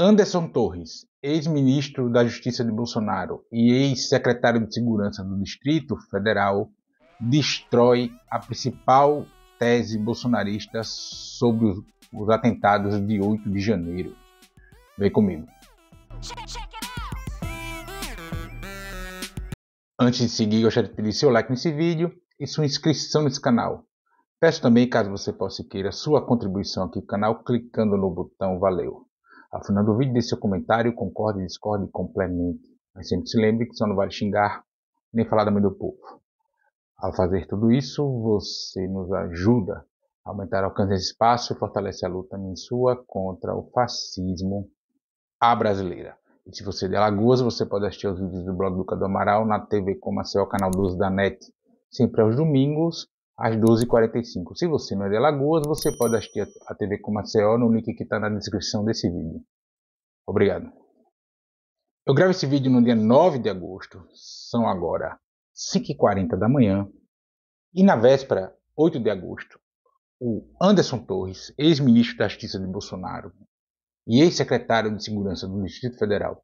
Anderson Torres, ex-ministro da Justiça de Bolsonaro e ex-secretário de Segurança do Distrito Federal, destrói a principal tese bolsonarista sobre os, atentados de 8 de janeiro. Vem comigo. Antes de seguir, gostaria de pedir seu like nesse vídeo e sua inscrição nesse canal. Peço também, caso você possa queira, sua contribuição aqui no canal, clicando no botão Valeu. Afinal, vídeo deixe seu comentário, concorde, discorde, complemente. Mas sempre se lembre que só não vale xingar nem falar da mãe do povo. Ao fazer tudo isso, você nos ajuda a aumentar o alcance desse espaço e fortalece a luta em sua contra o fascismo à brasileira. E se você é de Alagoas, você pode assistir os vídeos do blog do Cadu Amaral na TV Comacel, canal 12 da NET, sempre aos domingos, às 12h45. Se você não é de Alagoas, você pode assistir a TV com Maceió no link que está na descrição desse vídeo. Obrigado. Eu gravo esse vídeo no dia 9 de agosto, são agora 5h40 da manhã, e na véspera, 8 de agosto, o Anderson Torres, ex-ministro da Justiça de Bolsonaro e ex-secretário de Segurança do Distrito Federal,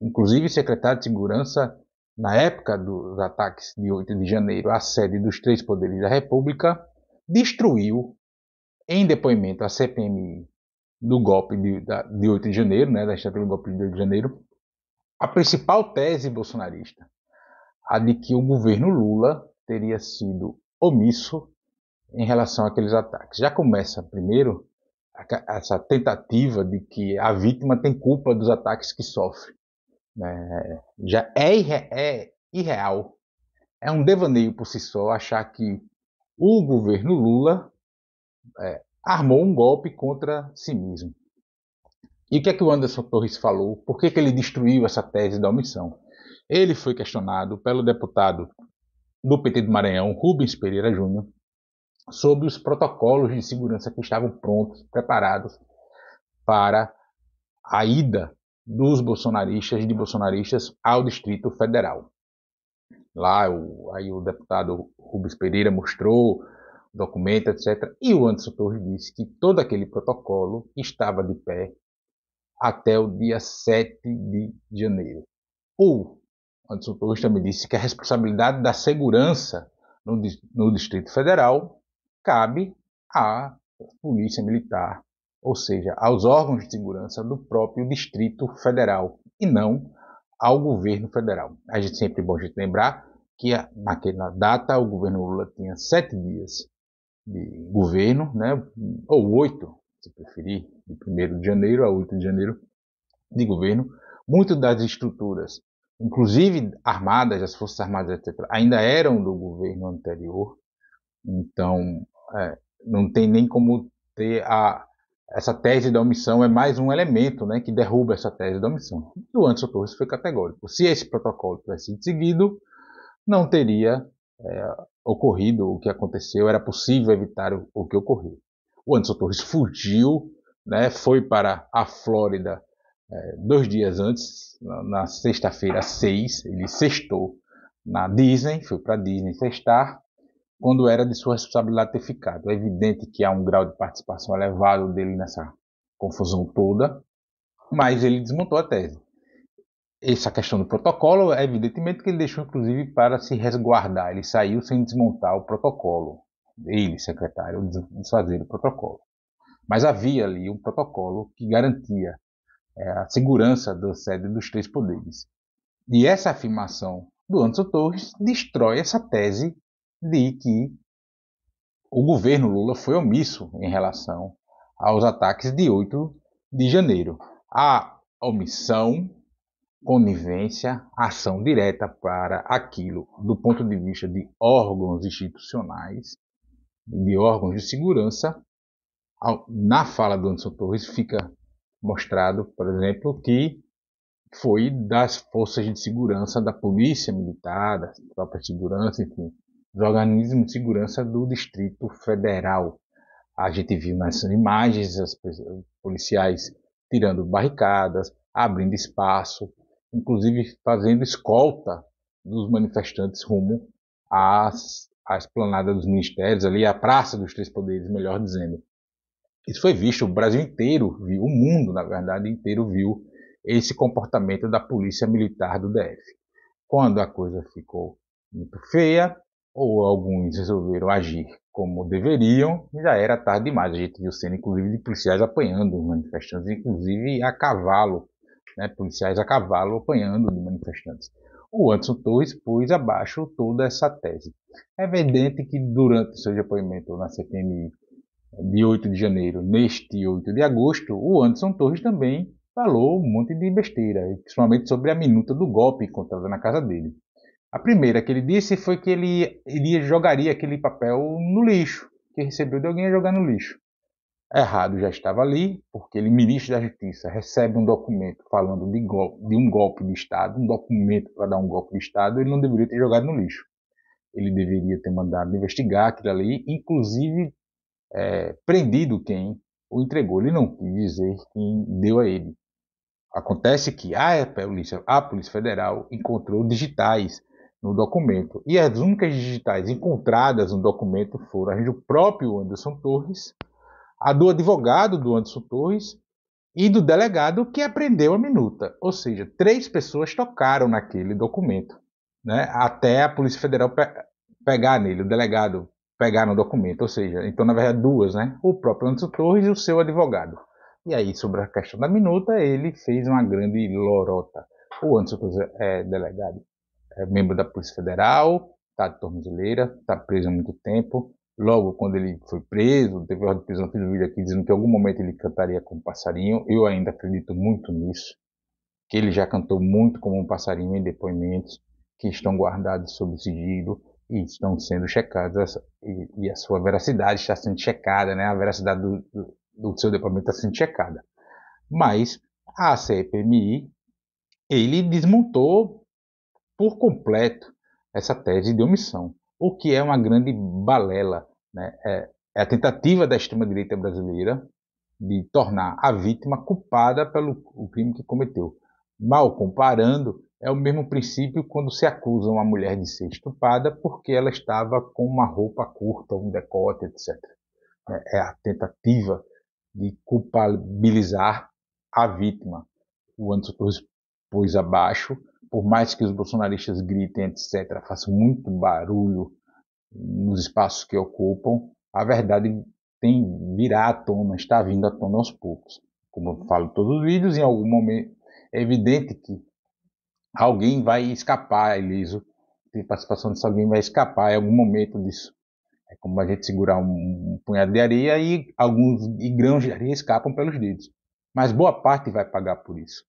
inclusive secretário de Segurança na época dos ataques de 8 de janeiro à sede dos três poderes da República, destruiu, em depoimento à CPMI do golpe de, da, de 8 de janeiro, né, da estratégia do golpe de 8 de janeiro, a principal tese bolsonarista, a de que o governo Lula teria sido omisso em relação àqueles ataques. Já começa, primeiro, essa tentativa de que a vítima tem culpa dos ataques que sofre. É, já é, irre, é irreal. É um devaneio por si só achar que o governo Lula é, armou um golpe contra si mesmo. E o que é que o Anderson Torres falou? Por que, que ele destruiu essa tese da omissão? Ele foi questionado pelo deputado do PT do Maranhão, Rubens Pereira Júnior, sobre os protocolos de segurança que estavam prontos, preparados para a ida dos bolsonaristas e de bolsonaristas ao Distrito Federal. Lá o, aí o deputado Rubens Pereira mostrou documento, etc. E o Anderson Torres disse que todo aquele protocolo estava de pé até o dia 7 de janeiro. O Anderson Torres também disse que a responsabilidade da segurança no, no Distrito Federal cabe à Polícia Militar ou seja, aos órgãos de segurança do próprio Distrito Federal e não ao governo federal. A gente sempre é bom a gente lembrar que naquela data o governo Lula tinha sete dias de governo, né, ou oito, se preferir, de 1 de janeiro a 8 de janeiro de governo. Muitas das estruturas, inclusive armadas, as Forças Armadas, etc., ainda eram do governo anterior, então é, não tem nem como ter a essa tese da omissão é mais um elemento né, que derruba essa tese da omissão. E o Anderson Torres foi categórico. Se esse protocolo tivesse sido seguido, não teria é, ocorrido o que aconteceu, era possível evitar o, o que ocorreu. O Anderson Torres fugiu, né, foi para a Flórida é, dois dias antes, na, na sexta-feira seis, ele sextou na Disney, foi para a Disney sextar, quando era de sua responsabilidade ter ficado. É evidente que há um grau de participação elevado dele nessa confusão toda, mas ele desmontou a tese. Essa questão do protocolo, é evidentemente que ele deixou inclusive para se resguardar, ele saiu sem desmontar o protocolo. Ele, secretário, desfazer o protocolo. Mas havia ali um protocolo que garantia é, a segurança da sede dos três poderes. E essa afirmação do Anderson Torres destrói essa tese de que o governo Lula foi omisso em relação aos ataques de 8 de janeiro. A omissão, conivência, ação direta para aquilo, do ponto de vista de órgãos institucionais, de órgãos de segurança, na fala do Anderson Torres fica mostrado, por exemplo, que foi das forças de segurança, da polícia militar, da própria segurança, enfim, dos Organismo de segurança do Distrito Federal. A gente viu nas imagens as policiais tirando barricadas, abrindo espaço, inclusive fazendo escolta dos manifestantes rumo às, à esplanada dos ministérios, ali à Praça dos Três Poderes, melhor dizendo. Isso foi visto, o Brasil inteiro viu, o mundo, na verdade, inteiro viu esse comportamento da polícia militar do DF. Quando a coisa ficou muito feia, ou alguns resolveram agir como deveriam, já era tarde demais. A gente viu cena, inclusive, de policiais apanhando os manifestantes, inclusive a cavalo, né, policiais a cavalo apanhando os manifestantes. O Anderson Torres pôs abaixo toda essa tese. É evidente que durante seu depoimento na CPMI de 8 de janeiro, neste 8 de agosto, o Anderson Torres também falou um monte de besteira, principalmente sobre a minuta do golpe encontrada na casa dele. A primeira que ele disse foi que ele, jogaria aquele papel no lixo, que recebeu de alguém a é jogar no lixo. Errado já estava ali, porque ele, ministro da Justiça, recebe um documento falando de, golpe, de um golpe de Estado, um documento para dar um golpe de Estado, ele não deveria ter jogado no lixo. Ele deveria ter mandado investigar aquilo ali, inclusive é, prendido quem o entregou. Ele não quis dizer quem deu a ele. Acontece que a polícia, a polícia Federal encontrou digitais no documento. E as únicas digitais encontradas no documento foram as do próprio Anderson Torres, a do advogado do Anderson Torres e do delegado que aprendeu a minuta. Ou seja, três pessoas tocaram naquele documento, né? até a Polícia Federal pe pegar nele, o delegado pegar no documento. Ou seja, então na verdade duas, né? O próprio Anderson Torres e o seu advogado. E aí, sobre a questão da minuta, ele fez uma grande lorota. O Anderson Torres é, é delegado é membro da Polícia Federal, está de tornozeleira, está preso há muito tempo. Logo, quando ele foi preso, teve ordem de prisão, fiz um vídeo aqui dizendo que em algum momento ele cantaria como um passarinho. Eu ainda acredito muito nisso, que ele já cantou muito como um passarinho em depoimentos que estão guardados sob sigilo e estão sendo checados e, e, a sua veracidade está sendo checada, né? A veracidade do, do, do seu depoimento está sendo checada. Mas a CPMI ele desmontou por completo essa tese de omissão, o que é uma grande balela. Né? É, é a tentativa da extrema-direita brasileira de tornar a vítima culpada pelo o crime que cometeu. Mal comparando, é o mesmo princípio quando se acusa uma mulher de ser estuprada porque ela estava com uma roupa curta, um decote, etc. É, é a tentativa de culpabilizar a vítima. O Anderson Torres pôs abaixo por mais que os bolsonaristas gritem, etc., façam muito barulho nos espaços que ocupam, a verdade tem virar à tona, está vindo à tona aos poucos. Como eu falo em todos os vídeos, em algum momento é evidente que alguém vai escapar Eliso, tem participação disso, alguém vai escapar em algum momento disso. É como a gente segurar um, um punhado de areia e alguns e grãos de areia escapam pelos dedos. Mas boa parte vai pagar por isso.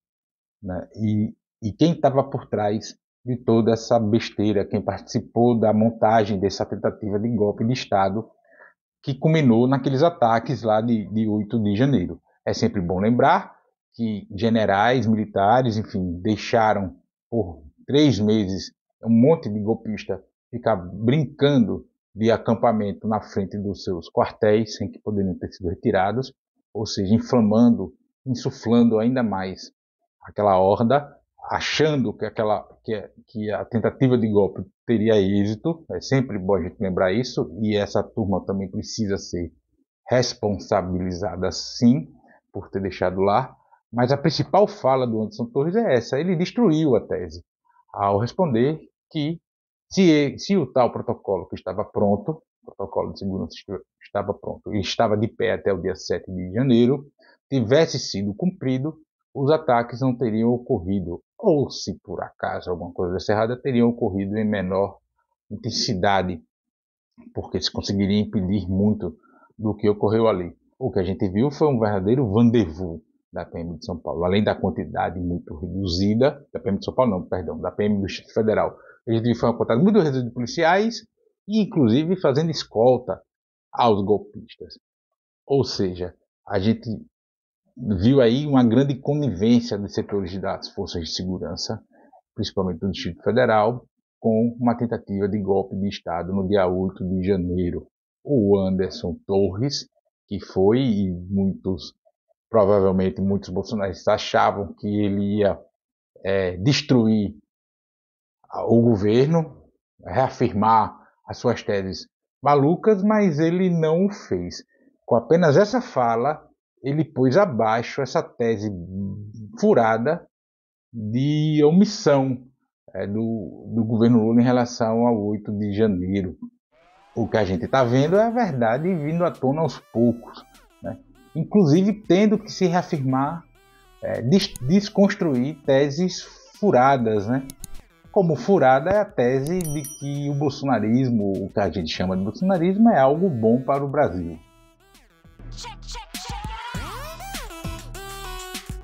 Né? E e quem estava por trás de toda essa besteira, quem participou da montagem dessa tentativa de golpe de Estado que culminou naqueles ataques lá de, de 8 de janeiro. É sempre bom lembrar que generais, militares, enfim, deixaram por três meses um monte de golpista ficar brincando de acampamento na frente dos seus quartéis, sem que poderiam ter sido retirados, ou seja, inflamando, insuflando ainda mais aquela horda achando que aquela que, que, a tentativa de golpe teria êxito, é sempre bom a gente lembrar isso, e essa turma também precisa ser responsabilizada sim por ter deixado lá, mas a principal fala do Anderson Torres é essa, ele destruiu a tese ao responder que se, se o tal protocolo que estava pronto, o protocolo de segurança estava pronto e estava de pé até o dia 7 de janeiro, tivesse sido cumprido, os ataques não teriam ocorrido, ou se por acaso alguma coisa desse errada, teriam ocorrido em menor intensidade, porque se conseguiria impedir muito do que ocorreu ali. O que a gente viu foi um verdadeiro rendezvous da PM de São Paulo, além da quantidade muito reduzida, da PM de São Paulo não, perdão, da PM do Distrito Federal. A gente viu foi uma quantidade muito reduzida de policiais, e inclusive fazendo escolta aos golpistas. Ou seja, a gente viu aí uma grande conivência dos setores de dados, forças de segurança, principalmente do Distrito Federal, com uma tentativa de golpe de Estado no dia 8 de janeiro. O Anderson Torres, que foi e muitos, provavelmente muitos bolsonaristas achavam que ele ia é, destruir o governo, reafirmar as suas teses malucas, mas ele não o fez. Com apenas essa fala, ele pôs abaixo essa tese furada de omissão é, do, do governo Lula em relação ao 8 de janeiro. O que a gente está vendo é a verdade vindo à tona aos poucos, né? inclusive tendo que se reafirmar, é, des desconstruir teses furadas, né? como furada é a tese de que o bolsonarismo, o que a gente chama de bolsonarismo, é algo bom para o Brasil.